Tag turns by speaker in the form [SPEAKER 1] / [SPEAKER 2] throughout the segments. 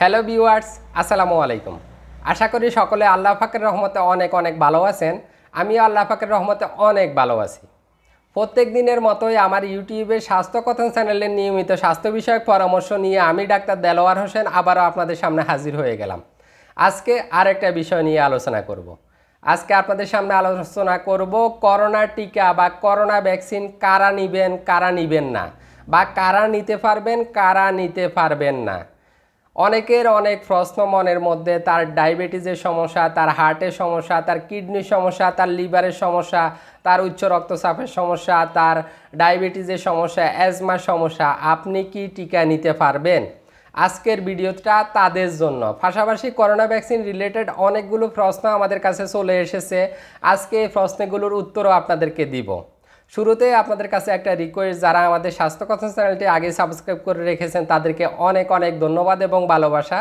[SPEAKER 1] Hello viewers আসসালামু আলাইকুম আশা করি সকলে আল্লাহ ফাকের রহমতে অনেক অনেক ভালো আছেন আমিও আল্লাহ ফাকের রহমতে অনেক ভালো আছি প্রত্যেক দিনের মতোই আমার ইউটিউবে স্বাস্থ্য কথন চ্যানেলের নিয়মিত স্বাস্থ্য বিষয়ক পরামর্শ নিয়ে আমি ডাক্তার দেলোয়ার হোসেন আবারও আপনাদের সামনে হাজির হয়ে গেলাম আজকে আরেকটা বিষয় নিয়ে আলোচনা করব। আজকে আপনাদের সামনে আলোচনা করব করোনা টিকা বা করোনা ভ্যাকসিন কারা নিবেন কারা নিবেন না বা কারা নিতে পারবেন কারা নিতে পারবেন না অনেকের অনেক প্রশ্ন মনের মধ্যে তার ডায়াবেটিসের সমস্যা তার হার্টের সমস্যা তার কিডনির সমস্যা তার লিভারের সমস্যা তার উচ্চ রক্তচাপের সমস্যা তার ডায়াবেটিসের সমস্যা অ্যাজমার সমস্যা আপনি কি টিকা নিতে পারবেন আজকের ভিডিওটা তাদের জন্য পাশাপাশি করোনা ভ্যাকসিন রিলেটেড অনেকগুলো প্রশ্ন আমাদের কাছে চলে এসেছে আজকে এই প্রশ্নগুলোর উত্তরও আপনাদেরকে দিব শুরুতে আপনাদের কাছে একটা রিকোয়েস্ট যারা আমাদের স্বাস্থ্য কথা চ্যানেলটি আগে সাবস্ক্রাইব করে রেখেছেন তাদেরকে অনেক অনেক ধন্যবাদ এবং ভালোবাসা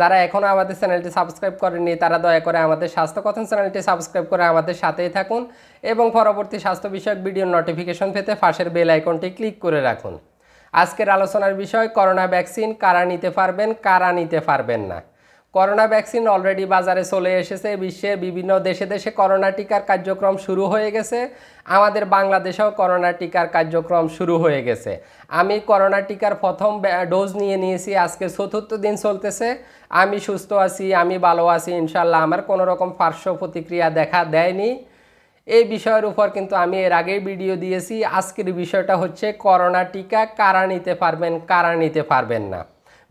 [SPEAKER 1] যারা এখনও আমাদের চ্যানেলটি সাবস্ক্রাইব করেননি তারা দয়া করে আমাদের স্বাস্থ্য কথন চ্যানেলটি সাবস্ক্রাইব করে আমাদের সাথেই থাকুন এবং পরবর্তী স্বাস্থ্য বিষয়ক ভিডিও নোটিফিকেশন পেতে ফার্স্টের বেল আইকনটি ক্লিক করে রাখুন আজকের আলোচনার বিষয় করোনা ভ্যাকসিন কারা নিতে পারবেন কারা নিতে পারবেন না করোনা ভ্যাকসিন অলরেডি বাজারে চলে এসেছে বিশ্বে বিভিন্ন দেশে দেশে করোনা টিকার কার্যক্রম শুরু হয়ে গেছে আমাদের বাংলাদেশেও করোনা টিকার কার্যক্রম শুরু হয়ে গেছে আমি করোনা টিকার প্রথম ডোজ নিয়ে নিয়েছি আজকে চতুর্থ দিন চলতেছে আমি সুস্থ আছি আমি ভালো আছি ইনশাল্লাহ আমার কোনো রকম পার্শ্ব প্রতিক্রিয়া দেখা দেয়নি এই বিষয়ের উপর কিন্তু আমি এর আগেই ভিডিও দিয়েছি আজকের বিষয়টা হচ্ছে করোনা টিকা কারা নিতে পারবেন কারা নিতে পারবেন না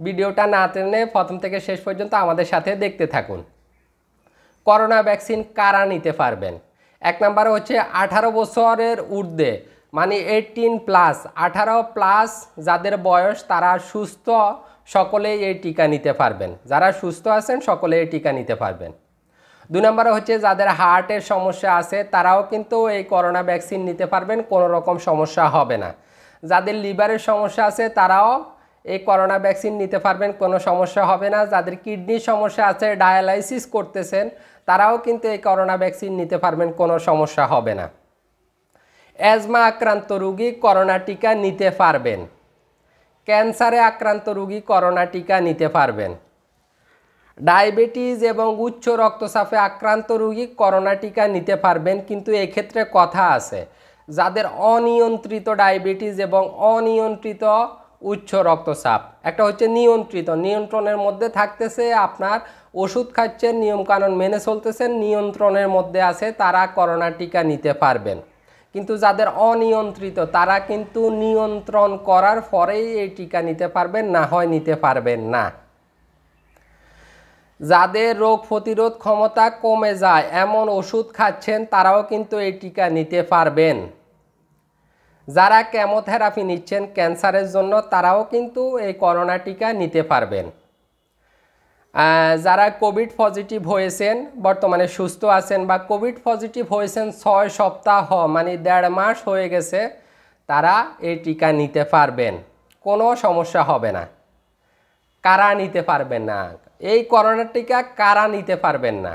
[SPEAKER 1] ভিডিওটা না টেনে প্রথম থেকে শেষ পর্যন্ত আমাদের সাথে দেখতে থাকুন করোনা ভ্যাকসিন কারা নিতে পারবেন এক নম্বর হচ্ছে আঠারো বছরের ঊর্ধ্বে মানে এইটিন প্লাস আঠারো প্লাস যাদের বয়স তারা সুস্থ সকলেই এই টিকা নিতে পারবেন যারা সুস্থ আছেন সকলে এই টিকা নিতে পারবেন দু নম্বরে হচ্ছে যাদের হার্টের সমস্যা আছে তারাও কিন্তু এই করোনা ভ্যাকসিন নিতে পারবেন কোনো রকম সমস্যা হবে না যাদের লিভারের সমস্যা আছে তারাও এই করোনা ভ্যাকসিন নিতে পারবেন কোনো সমস্যা হবে না যাদের কিডনির সমস্যা আছে ডায়ালাইসিস করতেছেন তারাও কিন্তু এই করোনা ভ্যাকসিন নিতে পারবেন কোনো সমস্যা হবে না অ্যাজমা আক্রান্ত রুগী করোনা টিকা নিতে পারবেন ক্যান্সারে আক্রান্ত রুগী করোনা টিকা নিতে পারবেন ডায়াবেটিস এবং উচ্চ রক্তচাপে আক্রান্ত রুগী করোনা টিকা নিতে পারবেন কিন্তু এক্ষেত্রে কথা আছে যাদের অনিয়ন্ত্রিত ডায়াবেটিস এবং অনিয়ন্ত্রিত উচ্চ রক্তচাপ একটা হচ্ছে নিয়ন্ত্রিত নিয়ন্ত্রণের মধ্যে থাকতেছে আপনার ওষুধ খাচ্ছেন নিয়মকানুন মেনে চলতেছেন নিয়ন্ত্রণের মধ্যে আছে তারা করোনা টিকা নিতে পারবেন কিন্তু যাদের অনিয়ন্ত্রিত তারা কিন্তু নিয়ন্ত্রণ করার পরেই এই টিকা নিতে পারবেন না হয় নিতে পারবেন না যাদের রোগ প্রতিরোধ ক্ষমতা কমে যায় এমন ওষুধ খাচ্ছেন তারাও কিন্তু এই টিকা নিতে পারবেন যারা কেমোথেরাপি নিচ্ছেন ক্যান্সারের জন্য তারাও কিন্তু এই করোনা টিকা নিতে পারবেন যারা কোভিড পজিটিভ হয়েছেন বর্তমানে সুস্থ আছেন বা কোভিড পজিটিভ হয়েছেন ছয় সপ্তাহ মানে দেড় মাস হয়ে গেছে তারা এই টিকা নিতে পারবেন কোনো সমস্যা হবে না কারা নিতে পারবেন না এই করোনা টিকা কারা নিতে পারবেন না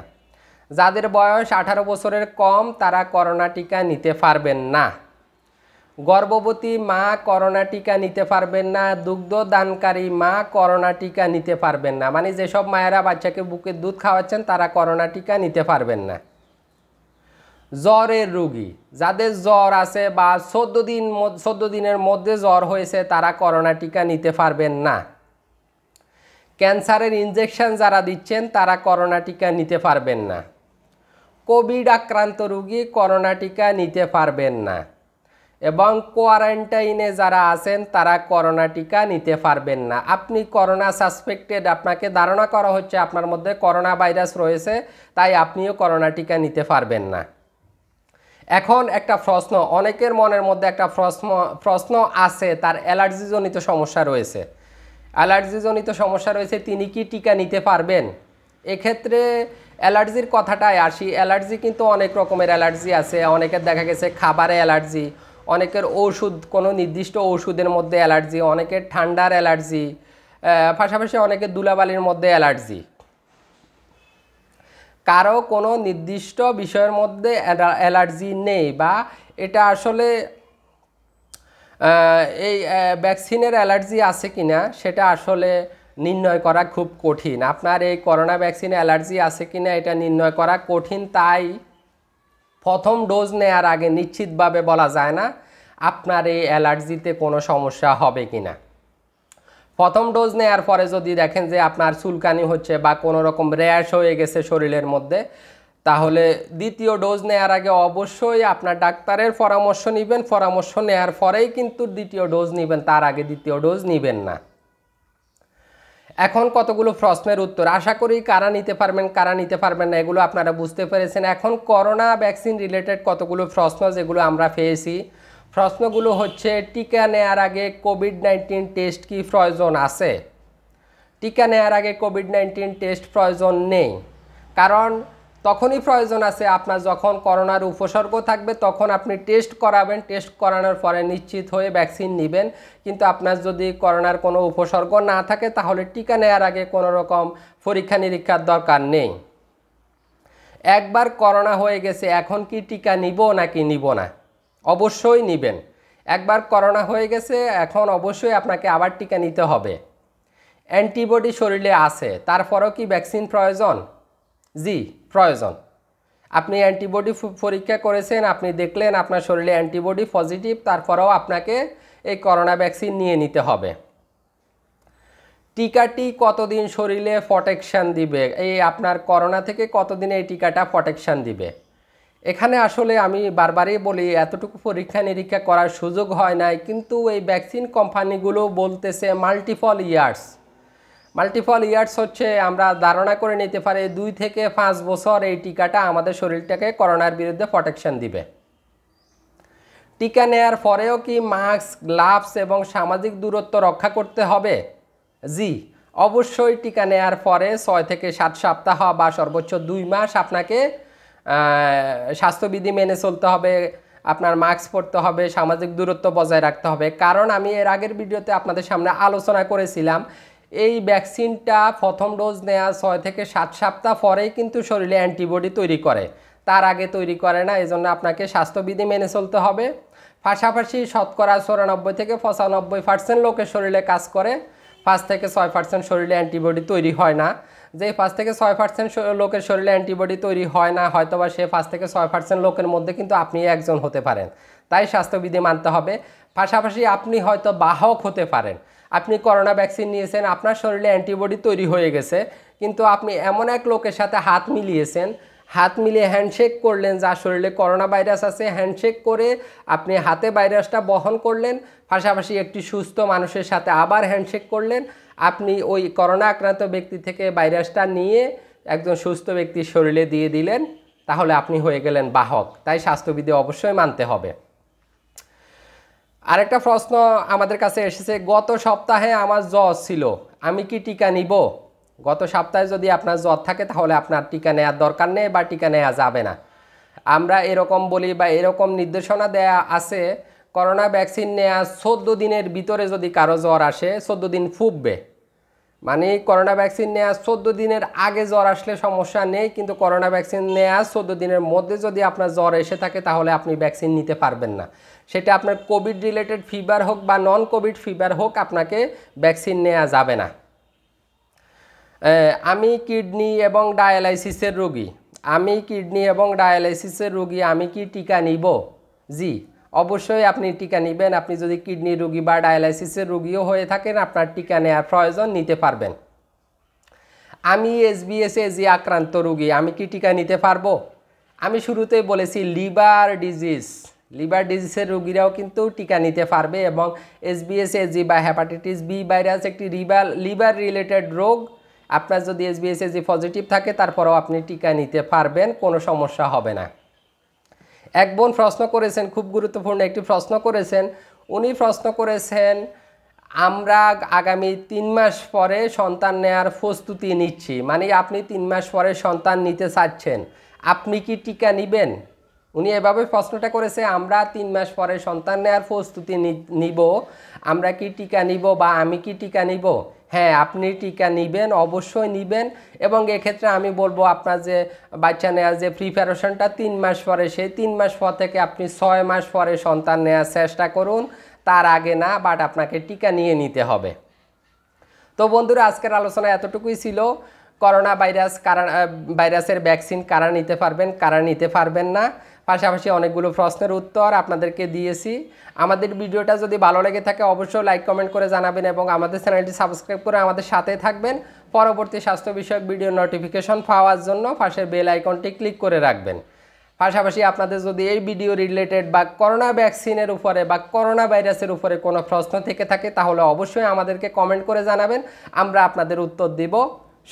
[SPEAKER 1] যাদের বয়স আঠারো বছরের কম তারা করোনা টিকা নিতে পারবেন না গর্ভবতী মা করোনা টিকা নিতে পারবেন না দুগ্ধ দানকারী মা করোনা টিকা নিতে পারবেন না মানে যেসব মায়েরা বাচ্চাকে বুকে দুধ খাওয়াচ্ছেন তারা করোনা টিকা নিতে পারবেন না জ্বরের রুগী যাদের জ্বর আছে বা চোদ্দ দিন চোদ্দ দিনের মধ্যে জ্বর হয়েছে তারা করোনা টিকা নিতে পারবেন না ক্যান্সারের ইঞ্জেকশন যারা দিচ্ছেন তারা করোনা টিকা নিতে পারবেন না কোভিড আক্রান্ত রুগী করোনা টিকা নিতে পারবেন না এবং কোয়ারেন্টাইনে যারা আছেন তারা করোনা টিকা নিতে পারবেন না আপনি করোনা সাসপেক্টেড আপনাকে ধারণা করা হচ্ছে আপনার মধ্যে করোনা ভাইরাস রয়েছে তাই আপনিও করোনা টিকা নিতে পারবেন না এখন একটা প্রশ্ন অনেকের মনের মধ্যে একটা প্রশ্ন প্রশ্ন আছে তার অ্যালার্জিজনিত সমস্যা রয়েছে অ্যালার্জিজনিত সমস্যা রয়েছে তিনি কি টিকা নিতে পারবেন এক্ষেত্রে অ্যালার্জির কথাটাই আসি অ্যালার্জি কিন্তু অনেক রকমের অ্যালার্জি আছে অনেকের দেখা গেছে খাবারে অ্যালার্জি অনেকের ওষুধ কোনো নির্দিষ্ট ওষুধের মধ্যে অ্যালার্জি অনেকের ঠান্ডার অ্যালার্জি পাশাপাশি অনেকের দুলাবালির মধ্যে অ্যালার্জি কারো কোনো নির্দিষ্ট বিষয়ের মধ্যে অ্যালার্জি নেই বা এটা আসলে এই ভ্যাকসিনের অ্যালার্জি আছে কি না সেটা আসলে নির্ণয় করা খুব কঠিন আপনার এই করোনা ভ্যাকসিনে অ্যালার্জি আছে কি না এটা নির্ণয় করা কঠিন তাই প্রথম ডোজ নেয়ার আগে নিশ্চিতভাবে বলা যায় না আপনার এই অ্যালার্জিতে কোনো সমস্যা হবে কি না প্রথম ডোজ নেওয়ার পরে যদি দেখেন যে আপনার চুলকানি হচ্ছে বা কোনো রকম র্যাশ হয়ে গেছে শরীরের মধ্যে তাহলে দ্বিতীয় ডোজ নেওয়ার আগে অবশ্যই আপনার ডাক্তারের পরামর্শ নেবেন পরামর্শ নেওয়ার পরেই কিন্তু দ্বিতীয় ডোজ নেবেন তার আগে দ্বিতীয় ডোজ নেবেন না এখন কতগুলো প্রশ্নের উত্তর আশা করি কারা নিতে পারবেন কারা নিতে পারবেন না এগুলো আপনারা বুঝতে পেরেছেন এখন করোনা ভ্যাকসিন রিলেটেড কতগুলো প্রশ্ন যেগুলো আমরা পেয়েছি প্রশ্নগুলো হচ্ছে টিকা নেয়ার আগে কোভিড নাইন্টিন টেস্ট কি প্রয়োজন আছে টিকা নেয়ার আগে কোভিড নাইন্টিন টেস্ট প্রয়োজন নেই কারণ তখনই প্রয়োজন আছে আপনার যখন করোনার উপসর্গ থাকবে তখন আপনি টেস্ট করাবেন টেস্ট করানোর পরে নিশ্চিত হয়ে ভ্যাকসিন নেবেন কিন্তু আপনার যদি করোনার কোনো উপসর্গ না থাকে তাহলে টিকা নেওয়ার আগে কোনো রকম পরীক্ষা নিরীক্ষার দরকার নেই একবার করোনা হয়ে গেছে এখন কি টিকা নিব নাকি নিব না অবশ্যই নেবেন একবার করোনা হয়ে গেছে এখন অবশ্যই আপনাকে আবার টিকা নিতে হবে অ্যান্টিবডি শরীরে আছে তারপরও কি ভ্যাকসিন প্রয়োজন জি প্রয়োজন আপনি অ্যান্টিবডি পরীক্ষা করেছেন আপনি দেখলেন আপনার শরীরে অ্যান্টিবডি পজিটিভ তারপরেও আপনাকে এই করোনা ভ্যাকসিন নিয়ে নিতে হবে টিকাটি কতদিন শরীরে প্রটেকশান দিবে এই আপনার করোনা থেকে কতদিন এই টিকাটা প্রটেকশান দিবে এখানে আসলে আমি বারবারই বলি এতটুকু পরীক্ষা নিরীক্ষা করার সুযোগ হয় নাই কিন্তু এই ভ্যাকসিন কোম্পানিগুলো বলতেছে মাল্টিপল ইয়ার্স মাল্টিপল ইয়ার্স হচ্ছে আমরা ধারণা করে নিতে পারি দুই থেকে পাঁচ বছর এই টিকাটা আমাদের শরীরটাকে করোনার বিরুদ্ধে প্রোটেকশন দিবে টিকা নেয়ার পরেও কি মাস্ক গ্লাভস এবং সামাজিক দূরত্ব রক্ষা করতে হবে জি অবশ্যই টিকা নেওয়ার পরে ছয় থেকে সাত সপ্তাহ বা সর্বোচ্চ দুই মাস আপনাকে স্বাস্থ্যবিধি মেনে চলতে হবে আপনার মাস্ক পরতে হবে সামাজিক দূরত্ব বজায় রাখতে হবে কারণ আমি এর আগের ভিডিওতে আপনাদের সামনে আলোচনা করেছিলাম এই ভ্যাকসিনটা প্রথম ডোজ নেওয়া ছয় থেকে সাত সপ্তাহ পরেই কিন্তু শরীরে অ্যান্টিবডি তৈরি করে তার আগে তৈরি করে না এজন্য আপনাকে স্বাস্থ্যবিধি মেনে চলতে হবে পাশাপাশি শতকরা চৌরানব্বই থেকে পঁচানব্বই পার্সেন্ট লোকের শরীরে কাজ করে পাঁচ থেকে ছয় পার্সেন্ট শরীরে অ্যান্টিবডি তৈরি হয় না যে পাঁচ থেকে ছয় পার্সেন্ট লোকের শরীরে অ্যান্টিবডি তৈরি হয় না হয়তোবা সে পাঁচ থেকে ছয় পার্সেন্ট লোকের মধ্যে কিন্তু আপনি একজন হতে পারেন তাই স্বাস্থ্যবিধি মানতে হবে পাশাপাশি আপনি হয়তো বাহক হতে পারেন আপনি করোনা ভ্যাকসিন নিয়েছেন আপনার শরীরে অ্যান্টিবডি তৈরি হয়ে গেছে কিন্তু আপনি এমন এক লোকের সাথে হাত মিলিয়েছেন হাত মিলিয়ে হ্যান্ডশেক করলেন যার শরীরে করোনা ভাইরাস আছে হ্যান্ডশেক করে আপনি হাতে ভাইরাসটা বহন করলেন পাশাপাশি একটি সুস্থ মানুষের সাথে আবার হ্যান্ডশেক করলেন আপনি ওই করোনা আক্রান্ত ব্যক্তি থেকে ভাইরাসটা নিয়ে একজন সুস্থ ব্যক্তির শরীরে দিয়ে দিলেন তাহলে আপনি হয়ে গেলেন বাহক তাই স্বাস্থ্যবিধি অবশ্যই মানতে হবে আরেকটা প্রশ্ন আমাদের কাছে এসেছে গত সপ্তাহে আমার জ্বর ছিল আমি কি টিকা নিব গত সপ্তাহে যদি আপনার জ্বর থাকে তাহলে আপনার টিকা নেওয়ার দরকার নেই বা টিকা নেওয়া যাবে না আমরা এরকম বলি বা এরকম নির্দেশনা দেয়া আছে করোনা ভ্যাকসিন নেওয়া চোদ্দো দিনের ভিতরে যদি কারো জ্বর আসে চোদ্দো দিন ফুববে মানে করোনা ভ্যাকসিন নেওয়া চোদ্দো দিনের আগে জ্বর আসলে সমস্যা নেই কিন্তু করোনা ভ্যাকসিন নেওয়া চোদ্দো দিনের মধ্যে যদি আপনার জ্বর এসে থাকে তাহলে আপনি ভ্যাকসিন নিতে পারবেন না সেটা আপনার কোভিড রিলেটেড ফিভার হোক বা নন কোভিড ফিভার হোক আপনাকে ভ্যাকসিন নেওয়া যাবে না আমি কিডনি এবং ডায়ালাইসিসের রোগী আমি কিডনি এবং ডায়ালাইসিসের রোগী আমি কি টিকা নিব জি অবশ্যই আপনি টিকা নেবেন আপনি যদি কিডনি রোগী বা ডায়ালাইসিসের রোগীও হয়ে থাকেন আপনার টিকা নেওয়ার প্রয়োজন নিতে পারবেন আমি এসবিএস যে আক্রান্ত রোগী আমি কি টিকা নিতে পারবো আমি শুরুতেই বলেছি লিভার ডিজিজ লিভার ডিজিজের রোগীরাও কিন্তু টিকা নিতে পারবে এবং এসবিএস এজি বা হ্যাপাটাইটিস বি ভাইরাস একটি রিভার লিভার রিলেটেড রোগ আপনার যদি এসবিএস এজি পজিটিভ থাকে তারপরেও আপনি টিকা নিতে পারবেন কোনো সমস্যা হবে না এক বোন প্রশ্ন করেছেন খুব গুরুত্বপূর্ণ একটি প্রশ্ন করেছেন উনি প্রশ্ন করেছেন আমরা আগামী তিন মাস পরে সন্তান নেয়ার প্রস্তুতি নিচ্ছি মানে আপনি তিন মাস পরে সন্তান নিতে চাচ্ছেন আপনি কি টিকা নেবেন উনি এভাবে প্রশ্নটা করেছে আমরা তিন মাস পরে সন্তান নেওয়ার প্রস্তুতি নিব আমরা কি টিকা নিব বা আমি কি টিকা নিব হ্যাঁ আপনি টিকা নেবেন অবশ্যই নেবেন এবং এক্ষেত্রে আমি বলবো আপনার যে বাচ্চা নেওয়ার যে প্রিপারেশনটা তিন মাস পরে সেই তিন মাস পর থেকে আপনি ছয় মাস পরে সন্তান নেওয়ার চেষ্টা করুন তার আগে না বাট আপনাকে টিকা নিয়ে নিতে হবে তো বন্ধুরা আজকের আলোচনা এতটুকুই ছিল করোনা ভাইরাস কারা ভাইরাসের ভ্যাকসিন কারা নিতে পারবেন কারা নিতে পারবেন না পাশাপাশি অনেকগুলো প্রশ্নের উত্তর আপনাদেরকে দিয়েছি আমাদের ভিডিওটা যদি ভালো লেগে থাকে অবশ্যই লাইক কমেন্ট করে জানাবেন এবং আমাদের চ্যানেলটি সাবস্ক্রাইব করে আমাদের সাথে থাকবেন পরবর্তী স্বাস্থ্য বিষয়ক ভিডিও নোটিফিকেশন পাওয়ার জন্য পাশের বেল আইকনটি ক্লিক করে রাখবেন পাশাপাশি আপনাদের যদি এই ভিডিও রিলেটেড বা করোনা ভ্যাকসিনের উপরে বা করোনা ভাইরাসের উপরে কোনো প্রশ্ন থেকে থাকে তাহলে অবশ্যই আমাদেরকে কমেন্ট করে জানাবেন আমরা আপনাদের উত্তর দেব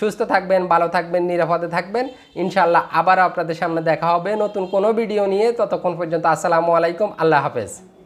[SPEAKER 1] সুস্থ থাকবেন ভালো থাকবেন নিরাপদে থাকবেন ইনশাল্লাহ আবারও আপনাদের সামনে দেখা হবে নতুন কোনো ভিডিও নিয়ে ততক্ষণ পর্যন্ত আসসালামু আলাইকুম আল্লাহ হাফেজ